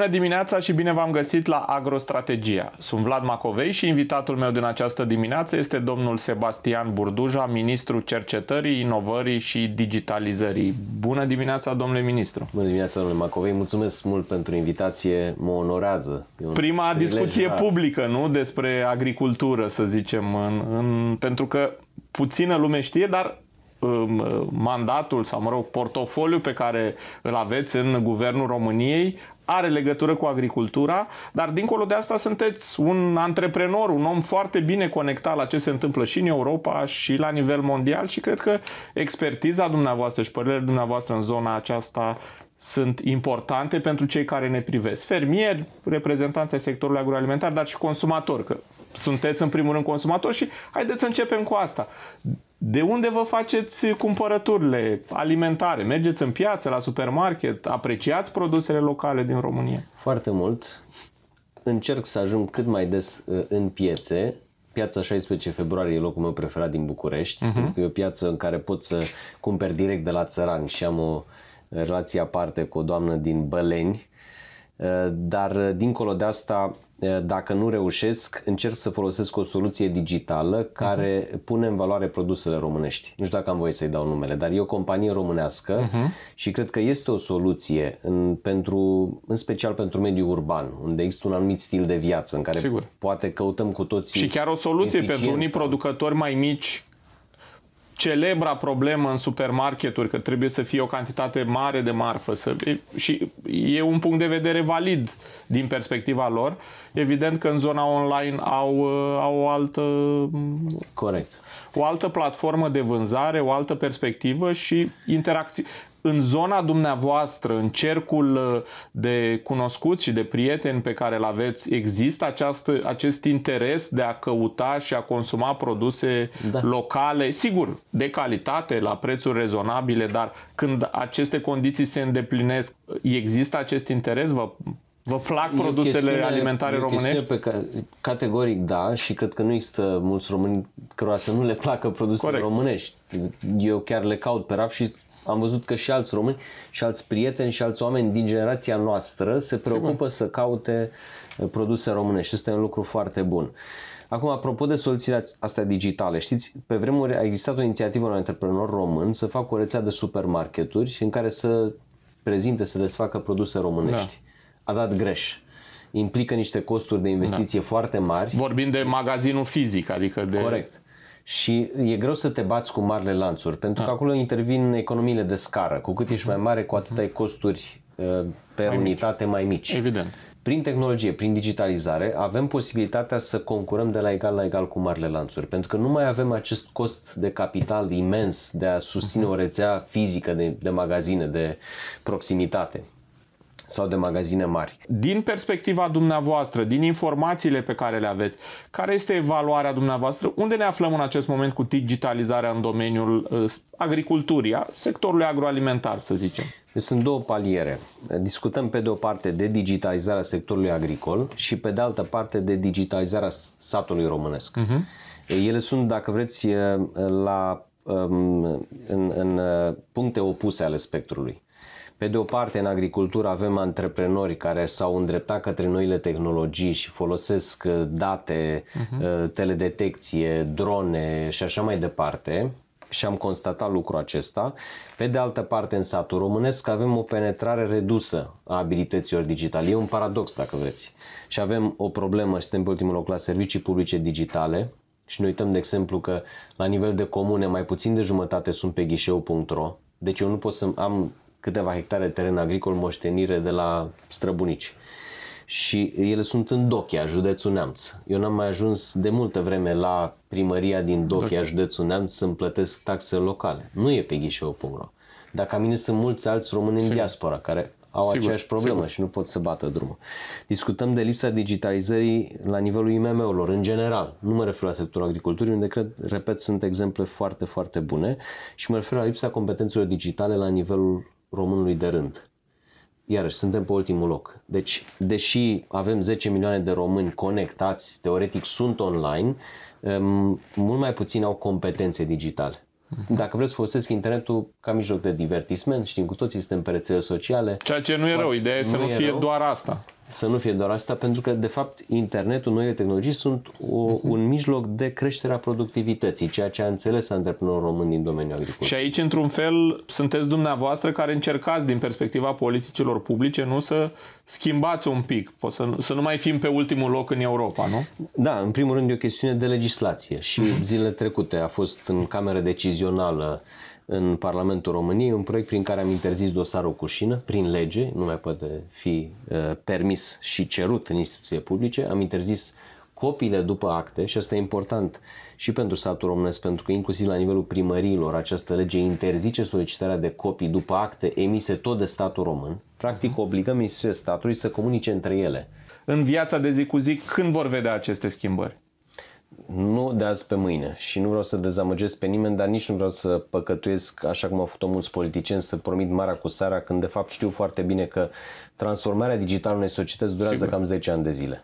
Bună dimineața și bine v-am găsit la Agrostrategia. Sunt Vlad Macovei și invitatul meu din această dimineață este domnul Sebastian Burduja, ministrul cercetării, inovării și digitalizării. Bună dimineața, domnule ministru! Bună dimineața, domnule Macovei! Mulțumesc mult pentru invitație, mă onorează. Prima discuție dar... publică, nu? Despre agricultură, să zicem, în, în, pentru că puțină lume știe, dar um, mandatul sau, mă rog, portofoliu pe care îl aveți în Guvernul României are legătură cu agricultura, dar dincolo de asta sunteți un antreprenor, un om foarte bine conectat la ce se întâmplă și în Europa și la nivel mondial și cred că expertiza dumneavoastră și părerile dumneavoastră în zona aceasta sunt importante pentru cei care ne privesc. Fermieri, reprezentanți ai sectorului agroalimentar, dar și consumatori, că sunteți în primul rând consumatori și haideți să începem cu asta. De unde vă faceți cumpărăturile alimentare? Mergeți în piață, la supermarket, apreciați produsele locale din România? Foarte mult. Încerc să ajung cât mai des uh, în piețe. Piața 16 februarie e locul meu preferat din București. Uh-huh. E o piață în care pot să cumperi direct de la țărani și am o relație aparte cu o doamnă din Băleni. Uh, dar uh, dincolo de asta, Eh, dacă nu reușesc, încerc să folosesc o soluție digitală care uh-huh. pune în valoare produsele românești. Nu știu dacă am voie să-i dau numele, dar e o companie românească uh-huh. și cred că este o soluție în, pentru, în special pentru mediul urban, unde există un anumit stil de viață în care Sigur. poate căutăm cu toții. Și chiar o soluție eficiența. pentru unii producători mai mici celebra problemă în supermarketuri, că trebuie să fie o cantitate mare de marfă să, și e un punct de vedere valid din perspectiva lor. Evident că în zona online au, uh, au o altă... Corect. O altă platformă de vânzare, o altă perspectivă și interacții în zona dumneavoastră, în cercul uh, de cunoscuți și de prieteni pe care îl aveți, există această, acest interes de a căuta și a consuma produse da. locale, sigur, de calitate, la prețuri rezonabile, dar când aceste condiții se îndeplinesc, există acest interes? Vă, vă plac produsele alimentare românești? Pe ca, categoric da și cred că nu există mulți români care să nu le placă produsele Corect. românești. Eu chiar le caut pe rap și am văzut că și alți români și alți prieteni și alți oameni din generația noastră se preocupă Sigur. să caute uh, produse românești. Este un lucru foarte bun. Acum, apropo de soluțiile astea digitale, știți, pe vremuri a existat o inițiativă un antreprenor român să facă o rețea de supermarketuri în care să prezinte, să desfacă produse românești. Da. A dat greș implică niște costuri de da. investiție da. foarte mari. Vorbim de magazinul fizic, adică de... Corect și e greu să te bați cu marile lanțuri, pentru că da. acolo intervin economiile de scară. Cu cât ești mai mare, cu atât ai costuri uh, pe mai unitate mici. mai mici. Evident. Prin tehnologie, prin digitalizare, avem posibilitatea să concurăm de la egal la egal cu marile lanțuri, pentru că nu mai avem acest cost de capital imens de a susține mhm. o rețea fizică de, de magazine, de proximitate sau de magazine mari. Din perspectiva dumneavoastră, din informațiile pe care le aveți, care este evaluarea dumneavoastră? Unde ne aflăm în acest moment cu digitalizarea în domeniul ă, agriculturii, sectorului agroalimentar, să zicem? Deci sunt două paliere. Discutăm pe de o parte de digitalizarea sectorului agricol și pe de altă parte de digitalizarea satului românesc. Uh-huh. Ele sunt, dacă vreți, ă, la, ă, în, în puncte opuse ale spectrului. Pe de o parte, în agricultură avem antreprenori care s-au îndreptat către noile tehnologii și folosesc uh, date, uh-huh. teledetecție, drone și așa mai departe și am constatat lucrul acesta. Pe de altă parte, în satul românesc avem o penetrare redusă a abilităților digitale. E un paradox, dacă vreți. Și avem o problemă, suntem pe ultimul loc la servicii publice digitale și ne uităm, de exemplu, că la nivel de comune mai puțin de jumătate sunt pe ghișeu.ro, deci eu nu pot să am câteva hectare teren agricol moștenire de la străbunici. Și ele sunt în Dochia, județul Neamț. Eu n-am mai ajuns de multă vreme la primăria din Dochia, județul Neamț, să-mi plătesc taxe locale. Nu e pe ghișeu.ro. Dar ca mine sunt mulți alți români în diaspora care au sigur, aceeași problemă sigur. și nu pot să bată drumul. Discutăm de lipsa digitalizării la nivelul IMM-urilor, în general. Nu mă refer la sectorul agriculturii, unde cred, repet, sunt exemple foarte, foarte bune și mă refer la lipsa competențelor digitale la nivelul românului de rând. Iarăși, suntem pe ultimul loc. Deci, deși avem 10 milioane de români conectați, teoretic sunt online, ehm, mult mai puțini au competențe digitale. Mhm. Dacă vreți, folosesc internetul ca mijloc de divertisment, știm cu toții, suntem pe rețele sociale. Ceea ce nu e rău, ideea e să nu fie rău. doar asta. Să nu fie doar asta, pentru că, de fapt, internetul, noile tehnologii sunt o, uh-huh. un mijloc de creștere a productivității, ceea ce a înțeles antreprenorul român din domeniul agriculturii. Și aici, într-un fel, sunteți dumneavoastră care încercați, din perspectiva politicilor publice, nu să schimbați un pic, să, să nu mai fim pe ultimul loc în Europa, nu? Da, în primul rând e o chestiune de legislație și uh-huh. zilele trecute a fost în cameră decizională uh, în Parlamentul României un proiect prin care am interzis dosarul cu șină, prin lege, nu mai poate fi uh, permis și cerut în instituție publice, am interzis copiile după acte și asta e important și pentru satul românesc, pentru că inclusiv la nivelul primăriilor această lege interzice solicitarea de copii după acte emise tot de statul român. Practic mhm. obligăm instituțiile statului să comunice între ele. În viața de zi cu zi, când vor vedea aceste schimbări? nu de azi pe mâine și nu vreau să dezamăgesc pe nimeni, dar nici nu vreau să păcătuiesc, așa cum au făcut mulți politicieni, să promit marea cu seara, când de fapt știu foarte bine că transformarea digitală unei societăți durează Sigur. cam 10 ani de zile.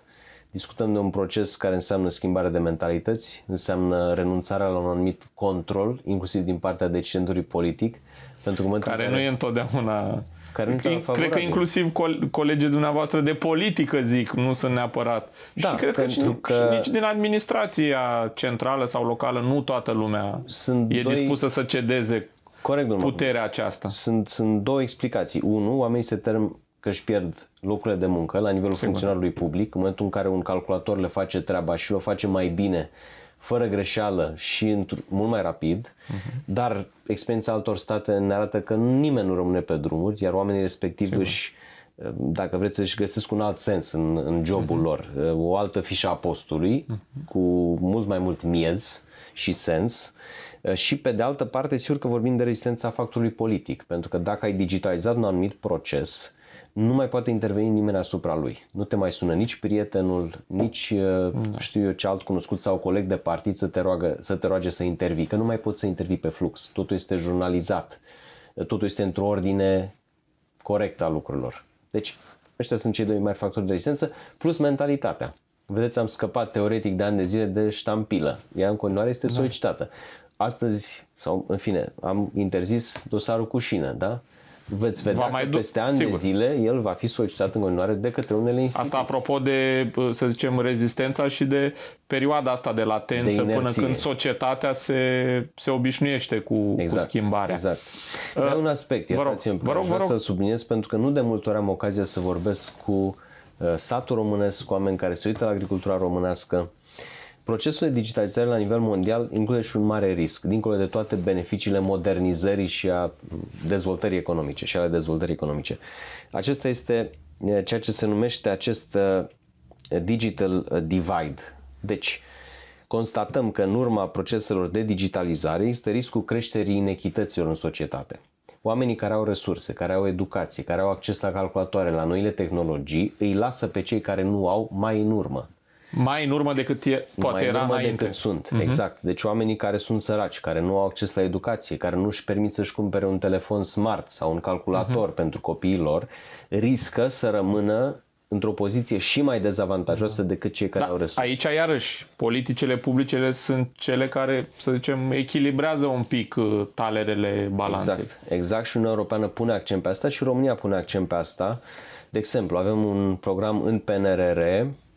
Discutăm de un proces care înseamnă schimbare de mentalități, înseamnă renunțarea la un anumit control, inclusiv din partea decidentului politic, pentru că care, care nu e întotdeauna care nu cred că inclusiv colegii dumneavoastră de politică, zic, nu sunt neapărat. Da, și cred că, și, că și nici din administrația centrală sau locală nu toată lumea sunt e doi... dispusă să cedeze Corect, puterea aceasta. Sunt, sunt două explicații. Unu, oamenii se term că își pierd locurile de muncă la nivelul Sigur. funcționarului public, în momentul în care un calculator le face treaba și o face mai bine fără greșeală și într- mult mai rapid, uh-huh. dar experiența altor state ne arată că nimeni nu rămâne pe drumuri, iar oamenii respectivi Sigur. își dacă vreți să găsesc un alt sens în, în jobul uh-huh. lor, o altă fișă a postului uh-huh. cu mult mai mult miez și sens și pe de altă parte sigur că vorbim de rezistența factului politic, pentru că dacă ai digitalizat un anumit proces, nu mai poate interveni nimeni asupra lui. Nu te mai sună nici prietenul, nici uh, da. știu eu ce alt cunoscut sau coleg de partid să te, roagă, să te roage să intervii, că nu mai poți să intervii pe flux. Totul este jurnalizat, totul este într-o ordine corectă a lucrurilor. Deci ăștia sunt cei doi mari factori de rezistență, plus mentalitatea. Vedeți, am scăpat teoretic de ani de zile de ștampilă. Ea în continuare este da. solicitată. Astăzi, sau în fine, am interzis dosarul cu șină, da? veți vedea va mai că peste ani sigur. de zile el va fi solicitat în continuare de către unele instituții. Asta apropo de, să zicem, rezistența și de perioada asta de latență de până când societatea se, se obișnuiește cu, exact, cu schimbarea. Exact. Uh, un aspect, vă rog, vă rog, vă rog. să subliniez pentru că nu de multe ori am ocazia să vorbesc cu uh, satul românesc, cu oameni care se uită la agricultura românească, uh, Procesul de digitalizare la nivel mondial include și un mare risc, dincolo de toate beneficiile modernizării și a dezvoltării economice și ale dezvoltării economice. Acesta este ceea ce se numește acest digital divide. Deci, constatăm că în urma proceselor de digitalizare este riscul creșterii inechităților în societate. Oamenii care au resurse, care au educație, care au acces la calculatoare, la noile tehnologii, îi lasă pe cei care nu au mai în urmă. Mai în urmă decât e, poate mai era în urmă înainte. decât sunt, uh-huh. exact. Deci oamenii care sunt săraci, care nu au acces la educație, care nu își permit să-și cumpere un telefon smart sau un calculator uh-huh. pentru copiilor, riscă să rămână într-o poziție și mai dezavantajoasă da. decât cei care da, au resurse. Aici, iarăși, politicele publice sunt cele care, să zicem, echilibrează un pic uh, talerele balanței. Exact, exact și Uniunea Europeană pune accent pe asta și România pune accent pe asta. De exemplu, avem un program în PNRR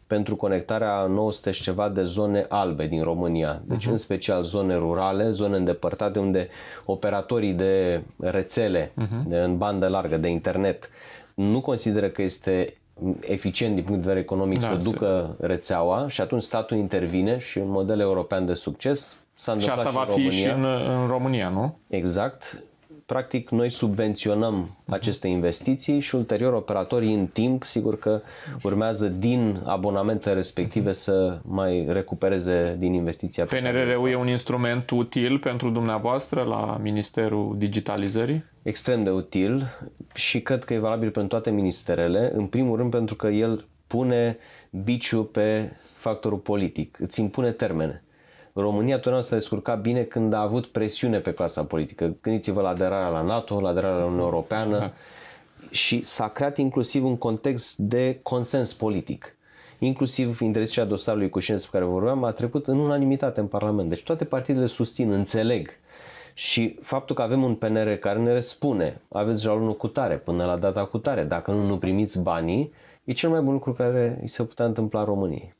pentru conectarea 900 și ceva de zone albe din România, deci uh-huh. în special zone rurale, zone îndepărtate unde operatorii de rețele uh-huh. de, în bandă largă de internet nu consideră că este eficient din punct de vedere economic da, să ducă se... rețeaua și atunci statul intervine și un model european de succes s-a întâmplat și asta și va în România. și în, în România, nu? Exact practic noi subvenționăm mhm. aceste investiții și ulterior operatorii în timp, sigur că urmează din abonamentele respective mhm. să mai recupereze din investiția. PNRR-ul e un instrument util pentru dumneavoastră la Ministerul Digitalizării? Extrem de util și cred că e valabil pentru toate ministerele, în primul rând pentru că el pune biciu pe factorul politic, îți impune termene. România totdeauna s-a descurcat bine când a avut presiune pe clasa politică. Gândiți-vă la aderarea la NATO, la aderarea la Uniunea Europeană da. și s-a creat inclusiv un context de consens politic. Inclusiv interzicerea dosarului cu pe care vorbeam a trecut în unanimitate în Parlament. Deci toate partidele susțin, înțeleg și faptul că avem un PNR care ne răspune, aveți jalonul cu tare până la data cu tare, dacă nu, nu primiți banii, e cel mai bun lucru care îi se putea întâmpla României.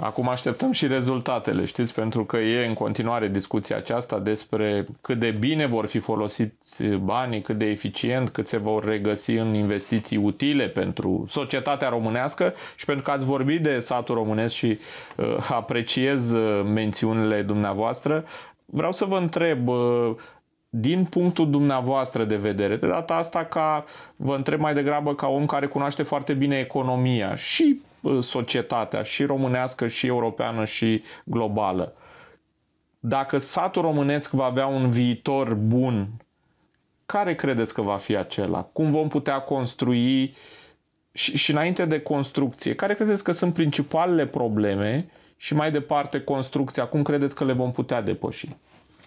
Acum așteptăm și rezultatele, știți, pentru că e în continuare discuția aceasta despre cât de bine vor fi folosiți banii, cât de eficient, cât se vor regăsi în investiții utile pentru societatea românească și pentru că ați vorbit de satul românesc și uh, apreciez uh, mențiunile dumneavoastră. Vreau să vă întreb, uh, din punctul dumneavoastră de vedere, de data asta ca, vă întreb mai degrabă ca om care cunoaște foarte bine economia și Uh, societatea și românească și europeană și globală. Dacă satul românesc va avea un viitor bun, care credeți că va fi acela? Cum vom putea construi și, și înainte de construcție, care credeți că sunt principalele probleme și mai departe construcția, cum credeți că le vom putea depăși?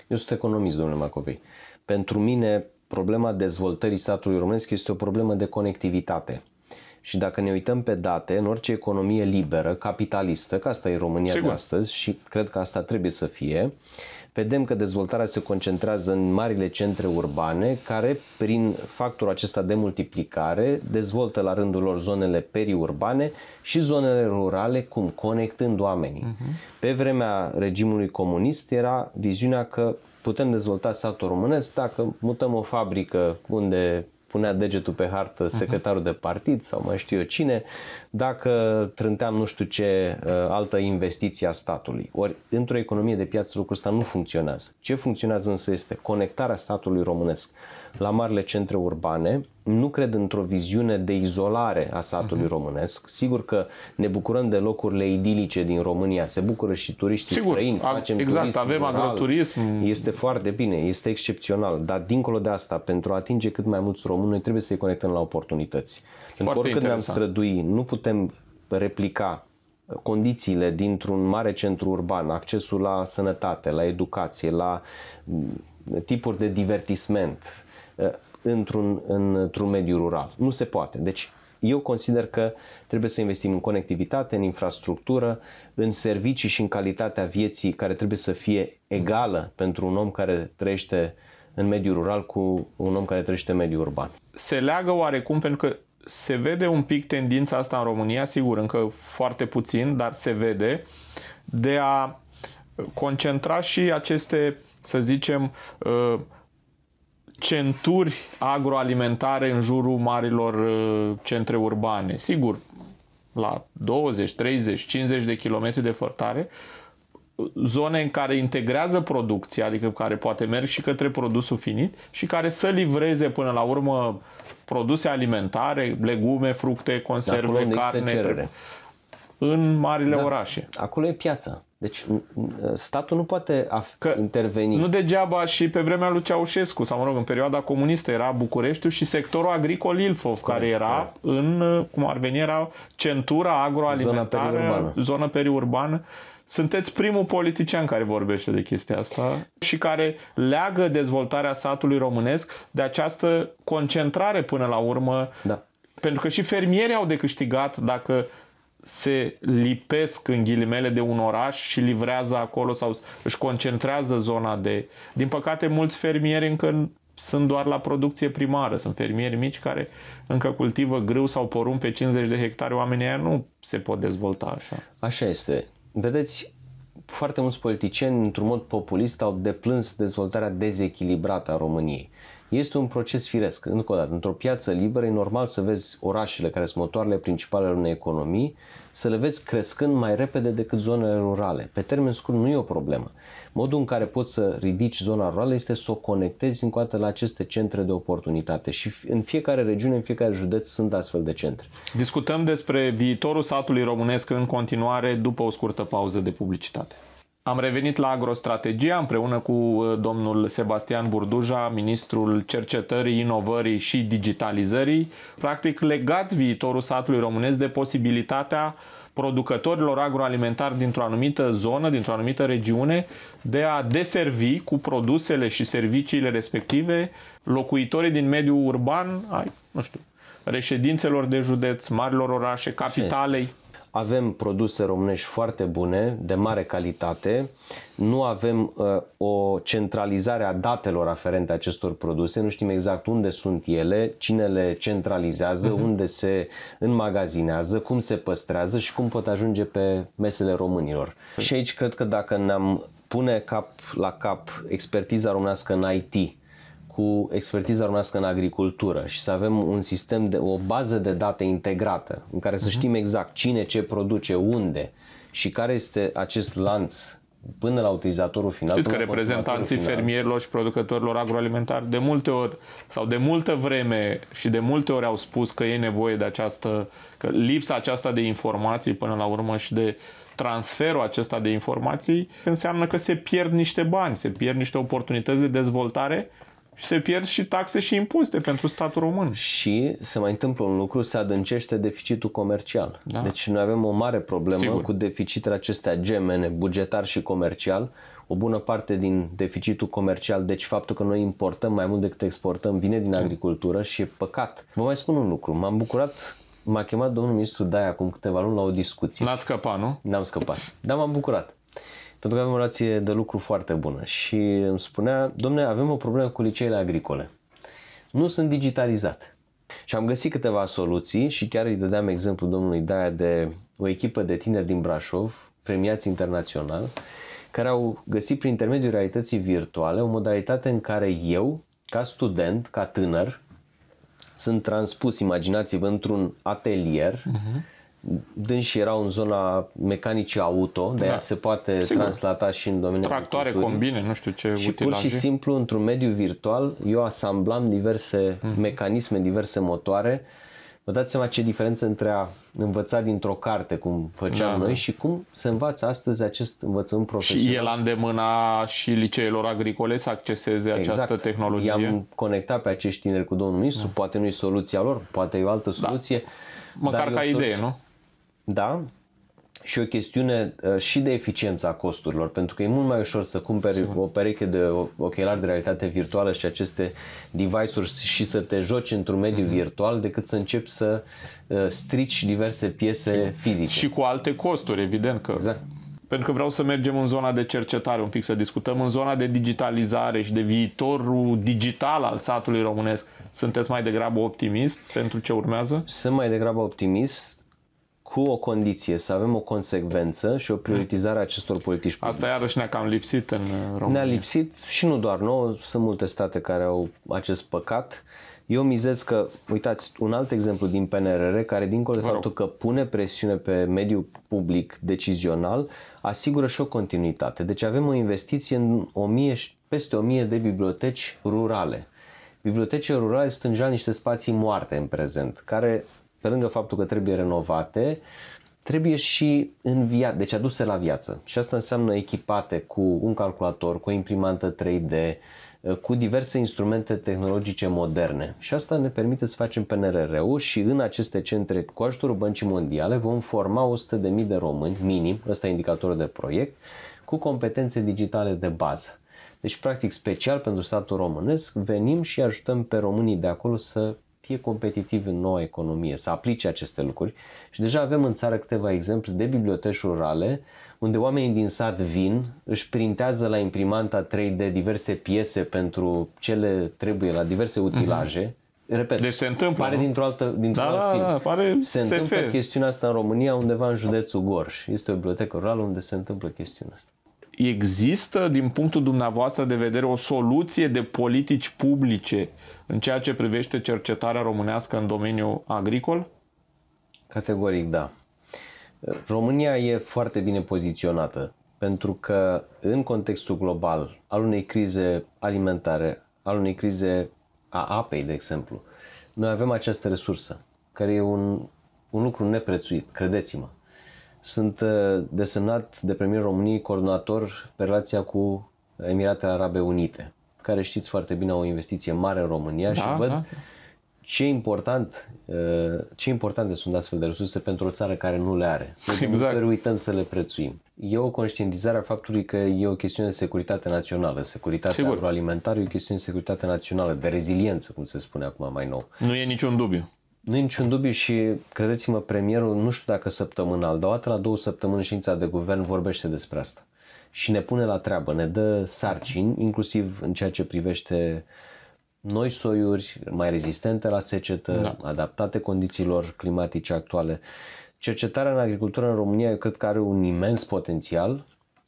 Eu sunt economist, domnule Macovei. Pentru mine, problema dezvoltării satului românesc este o problemă de conectivitate. Și dacă ne uităm pe date, în orice economie liberă, capitalistă, că asta e România Sigur. de astăzi și cred că asta trebuie să fie, vedem că dezvoltarea se concentrează în marile centre urbane care, prin factorul acesta de multiplicare, dezvoltă la rândul lor zonele periurbane și zonele rurale, cum conectând oamenii. Uh-huh. Pe vremea regimului comunist era viziunea că putem dezvolta satul românesc dacă mutăm o fabrică unde punea degetul pe hartă secretarul de partid sau mai știu eu cine, dacă trânteam nu știu ce uh, altă investiție a statului. Ori, într-o economie de piață lucrul ăsta nu funcționează. Ce funcționează însă este conectarea statului românesc la marile centre urbane, nu cred într-o viziune de izolare a satului uh-huh. românesc. Sigur că ne bucurăm de locurile idilice din România. Se bucură și turiștii Sigur, străini. Facem exact, turism avem rural. agroturism. Este foarte bine, este excepțional. Dar dincolo de asta, pentru a atinge cât mai mulți români, noi trebuie să-i conectăm la oportunități. Pentru oricât interesant. ne-am strădui, nu putem replica condițiile dintr-un mare centru urban, accesul la sănătate, la educație, la mm, tipuri de divertisment într-un, într-un mediu rural. Nu se poate. Deci eu consider că trebuie să investim în conectivitate, în infrastructură, în servicii și în calitatea vieții care trebuie să fie egală pentru un om care trăiește în mediul rural cu un om care trăiește în mediul urban. Se leagă oarecum pentru că se vede un pic tendința asta în România, sigur, încă foarte puțin, dar se vede, de a concentra și aceste, să zicem, uh, centuri agroalimentare în jurul marilor uh, centre urbane. Sigur, la 20, 30, 50 de kilometri de fărtare, zone în care integrează producția, adică care poate merg și către produsul finit și care să livreze până la urmă produse alimentare, legume, fructe, conserve, carne, în marile da. orașe. Acolo e piața. Deci statul nu poate că interveni. Nu degeaba și pe vremea lui Ceaușescu, sau mă rog, în perioada comunistă era Bucureștiul și sectorul agricol Ilfov, care era în, cum ar veni, era centura agroalimentară, zona periurbană. Zona periurbană. Sunteți primul politician care vorbește de chestia asta și care leagă dezvoltarea satului românesc de această concentrare până la urmă. Da. Pentru că și fermierii au de câștigat dacă se lipesc în ghilimele de un oraș și livrează acolo sau își concentrează zona de... Din păcate, mulți fermieri încă sunt doar la producție primară, sunt fermieri mici care încă cultivă grâu sau porumb pe 50 de hectare, oamenii aia nu se pot dezvolta așa. Așa este. Vedeți, foarte mulți politicieni, într-un mod populist, au deplâns dezvoltarea dezechilibrată a României. Este un proces firesc. Încă o dată, într-o piață liberă e normal să vezi orașele care sunt motoarele principale ale unei economii, să le vezi crescând mai repede decât zonele rurale. Pe termen scurt nu e o problemă. Modul în care poți să ridici zona rurală este să o conectezi încă o dată la aceste centre de oportunitate și în fiecare regiune, în fiecare județ sunt astfel de centre. Discutăm despre viitorul satului românesc în continuare după o scurtă pauză de publicitate. Am revenit la agrostrategia împreună cu uh, domnul Sebastian Burduja, ministrul cercetării, inovării și digitalizării. Practic, legați viitorul satului românesc de posibilitatea producătorilor agroalimentari dintr-o anumită zonă, dintr-o anumită regiune, de a deservi cu produsele și serviciile respective locuitorii din mediul urban, ai, nu știu, reședințelor de județ, marilor orașe, capitalei. Avem produse românești foarte bune, de mare calitate, nu avem uh, o centralizare a datelor aferente acestor produse, nu știm exact unde sunt ele, cine le centralizează, uh-huh. unde se înmagazinează, cum se păstrează și cum pot ajunge pe mesele românilor. Păi- și aici cred că dacă ne-am pune cap la cap expertiza românească în IT, cu expertiza românească în agricultură și să avem un sistem de o bază de date integrată în care să mhm. știm exact cine ce produce, unde și care este acest lanț până la utilizatorul final. Știți că reprezentanții final. fermierilor și producătorilor agroalimentari de multe ori sau de multă vreme și de multe ori au spus că e nevoie de această, că lipsa aceasta de informații până la urmă și de transferul acesta de informații înseamnă că se pierd niște bani, se pierd niște oportunități de dezvoltare se pierd și taxe și impozite pentru statul român. Și se mai întâmplă un lucru, se adâncește deficitul comercial. Da. Deci noi avem o mare problemă Sigur. cu deficitele acestea gemene, bugetar și comercial. O bună parte din deficitul comercial, deci faptul că noi importăm mai mult decât exportăm, vine din agricultură și e păcat. Vă mai spun un lucru, m-am bucurat M-a chemat domnul ministru Dai acum câteva luni la o discuție. N-ați scăpat, nu? N-am scăpat, dar m-am bucurat pentru că avem o relație de lucru foarte bună și îmi spunea, domne, avem o problemă cu liceele agricole. Nu sunt digitalizate. Și am găsit câteva soluții și chiar îi dădeam exemplu domnului Daia de o echipă de tineri din Brașov, premiați internațional, care au găsit prin intermediul realității virtuale o modalitate în care eu, ca student, ca tânăr, sunt transpus, imaginați-vă, într-un atelier uh-huh dânsi erau în zona mecanicii auto, de da. se poate Sigur. translata și în domeniul Tractoare, culturii. combine, nu știu ce Și utilaje. pur și simplu, într-un mediu virtual, eu asamblam diverse mm-hmm. mecanisme, diverse motoare. Vă dați seama ce diferență între a învăța dintr-o carte, cum făceam da, noi, da. și cum se învață astăzi acest învățământ profesional. Și el la îndemâna și liceelor agricole să acceseze exact. această tehnologie. I-am conectat pe acești tineri cu domnul ministru, da. poate nu e soluția lor, poate e o altă da. soluție. Da. Măcar ca soluție, idee, nu? da? și o chestiune uh, și de eficiență a costurilor, pentru că e mult mai ușor să cumperi o pereche de ochelari de realitate virtuală și aceste device-uri și să te joci într-un mediu mhm. virtual decât să începi să uh, strici diverse piese fizice. Și cu alte costuri, evident că. Exact. Pentru că vreau să mergem în zona de cercetare un pic, să discutăm în zona de digitalizare și de viitorul digital al satului românesc. Sunteți mai degrabă optimist pentru ce urmează? Sunt mai degrabă optimist cu o condiție, să avem o consecvență și o prioritizare a acestor politici publici. Asta iarăși ne-a cam lipsit în uh, România. Ne-a lipsit și nu doar nouă, sunt multe state care au acest păcat. Eu mizez că, uitați, un alt exemplu din PNRR care, dincolo de faptul că pune presiune pe mediul public decizional, asigură și o continuitate. Deci avem o investiție în 1000, peste 1000 de biblioteci rurale. Bibliotecile rurale sunt în niște spații moarte în prezent, care pe lângă faptul că trebuie renovate, trebuie și înviate, deci aduse la viață. Și asta înseamnă echipate cu un calculator, cu o imprimantă 3D, cu diverse instrumente tehnologice moderne. Și asta ne permite să facem PNRR-ul și în aceste centre, cu ajutorul Băncii Mondiale, vom forma 100.000 de români, minim, ăsta e indicatorul de proiect, cu competențe digitale de bază. Deci, practic, special pentru statul românesc, venim și ajutăm pe românii de acolo să fie competitiv în noua economie, să aplice aceste lucruri. Și deja avem în țară câteva exemple de biblioteci rurale unde oamenii din sat vin, își printează la imprimanta 3D diverse piese pentru ce le trebuie la diverse mhm. utilaje. Mm-hmm. Repet, deci se întâmplă, pare nu? dintr-o altă, dintr o da, alt da, film. Da, pare se SF. întâmplă chestiunea asta în România undeva în județul Gorj. Este o bibliotecă rurală unde se întâmplă chestiunea asta există, din punctul dumneavoastră de vedere, o soluție de politici publice în ceea ce privește cercetarea românească în domeniul agricol? Categoric, da. România e foarte bine poziționată pentru că în contextul global al unei crize alimentare, al unei crize a apei, de exemplu, noi avem această resursă, care e un, un lucru neprețuit, credeți-mă. Sunt uh, desemnat de premierul României coordonator pe relația cu Emiratele Arabe Unite care știți foarte bine o investiție mare în România da, și văd da. ce, important, uh, ce importante sunt astfel de resurse pentru o țară care nu le are. Exact. Nu uităm să le prețuim. E o conștientizare a faptului că e o chestiune de securitate națională. Securitatea Sigur. agroalimentară e o chestiune de securitate națională, de reziliență, cum se spune acum mai nou. Nu e niciun dubiu. Nu e niciun dubiu și, credeți-mă, premierul, nu știu dacă săptămânal, dar o dată la două săptămâni știința de guvern vorbește despre asta și ne pune la treabă, ne dă sarcini, inclusiv în ceea ce privește noi soiuri mai rezistente la secetă, da. adaptate condițiilor climatice actuale. Cercetarea în agricultură în România eu cred că are un imens potențial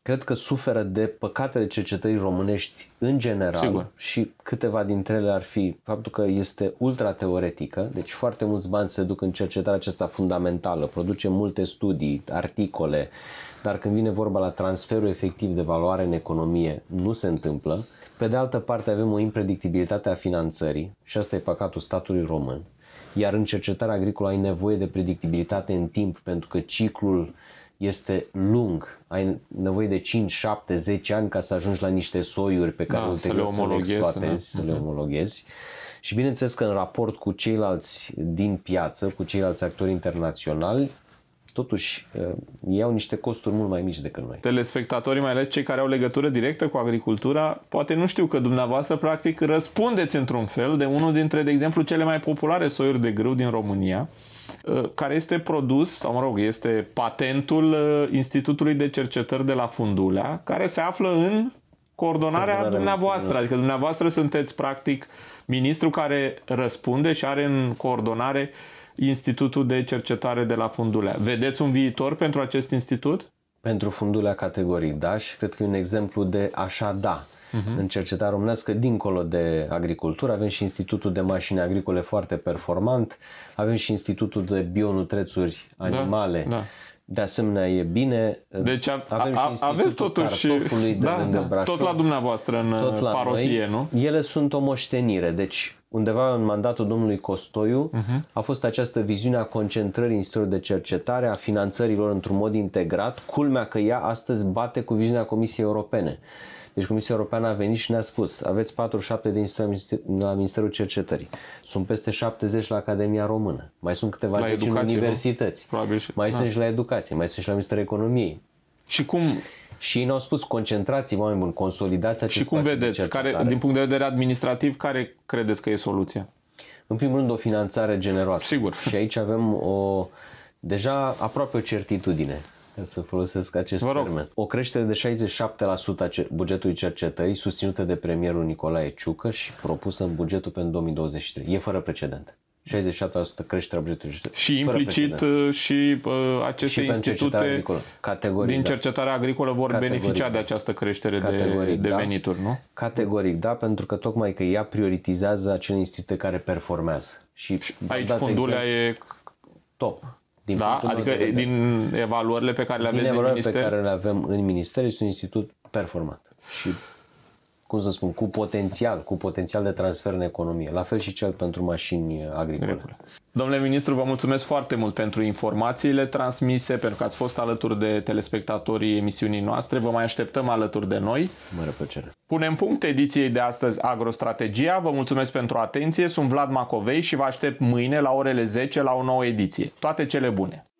cred că suferă de păcatele cercetării românești în general Sigur. și câteva dintre ele ar fi faptul că este ultra teoretică, deci foarte mulți bani se duc în cercetarea aceasta fundamentală, produce multe studii, articole, dar când vine vorba la transferul efectiv de valoare în economie, nu se întâmplă. Pe de altă parte avem o impredictibilitate a finanțării și asta e păcatul statului român. Iar în cercetarea agricolă ai nevoie de predictibilitate în timp pentru că ciclul este lung. Ai nevoie de 5, 7, 10 ani ca să ajungi la niște soiuri pe care da, ulterior să le, omologhezi, să le da. să le omologhezi. Și bineînțeles că în raport cu ceilalți din piață, cu ceilalți actori internaționali, totuși eh, iau niște costuri mult mai mici decât noi. Telespectatorii, mai ales cei care au legătură directă cu agricultura, poate nu știu că dumneavoastră practic răspundeți într-un fel de unul dintre, de exemplu, cele mai populare soiuri de grâu din România, Uh, care este produs, sau mă rog, este patentul uh, Institutului de Cercetări de la Fundulea, care se află în coordonarea, coordonarea dumneavoastră. Adică dumneavoastră sunteți, practic, ministru care răspunde și are în coordonare Institutul de Cercetare de la Fundulea. Vedeți un viitor pentru acest institut? Pentru Fundulea categoric, da, și cred că e un exemplu de așa da uh-huh. în cercetare românească, dincolo de agricultură. Avem și Institutul de Mașini Agricole foarte performant, avem și Institutul de Bionutrețuri da, Animale. Da, da. De asemenea, e bine. Deci a, avem a, și aveți totuși de da, lângă da, Brașov, tot la dumneavoastră în tot la parohie, noi. nu? Ele sunt o moștenire, deci undeva în mandatul domnului Costoiu uh-huh. a fost această viziune a concentrării instituțiilor de cercetare, a finanțărilor într-un mod integrat, culmea că ea astăzi bate cu viziunea Comisiei Europene. Deci Comisia Europeană a venit și ne-a spus, aveți 47 de institute la Ministerul Cercetării, sunt peste 70 la Academia Română, mai sunt câteva la 10 educație, în universități, și, mai da. sunt și la educație, mai sunt și la Ministerul Economiei. Și cum, și ei ne-au spus, concentrați-vă oameni buni, consolidați acest Și cum vedeți, care, din punct de vedere administrativ, care credeți că e soluția? În primul rând, o finanțare generoasă. Sigur. Și aici avem o, deja aproape o certitudine să folosesc acest termen. O creștere de 67% a bugetului cercetării susținută de premierul Nicolae Ciucă și propusă în bugetul pentru 2023. E fără precedent. 67% creșterea bugetului Și implicit uh, și uh, aceste și institute Categoric, din da. cercetarea da. agricolă vor Categoric, beneficia da. de această creștere Categoric, de, da. venituri, nu? Categoric, da, pentru că tocmai că ea prioritizează acele institute care performează. Și, și aici fundurile exact, e top. Din da, adică de vedere, din evaluările pe care le avem minister? din evaluările pe care le avem în minister, este un institut performant. Și cum să spun, cu potențial, cu potențial de transfer în economie. La fel și cel pentru mașini agricole. Domnule ministru, vă mulțumesc foarte mult pentru informațiile transmise, pentru că ați fost alături de telespectatorii emisiunii noastre. Vă mai așteptăm alături de noi. Mare plăcere. Punem punct ediției de astăzi Agrostrategia. Vă mulțumesc pentru atenție. Sunt Vlad Macovei și vă aștept mâine la orele 10 la o nouă ediție. Toate cele bune!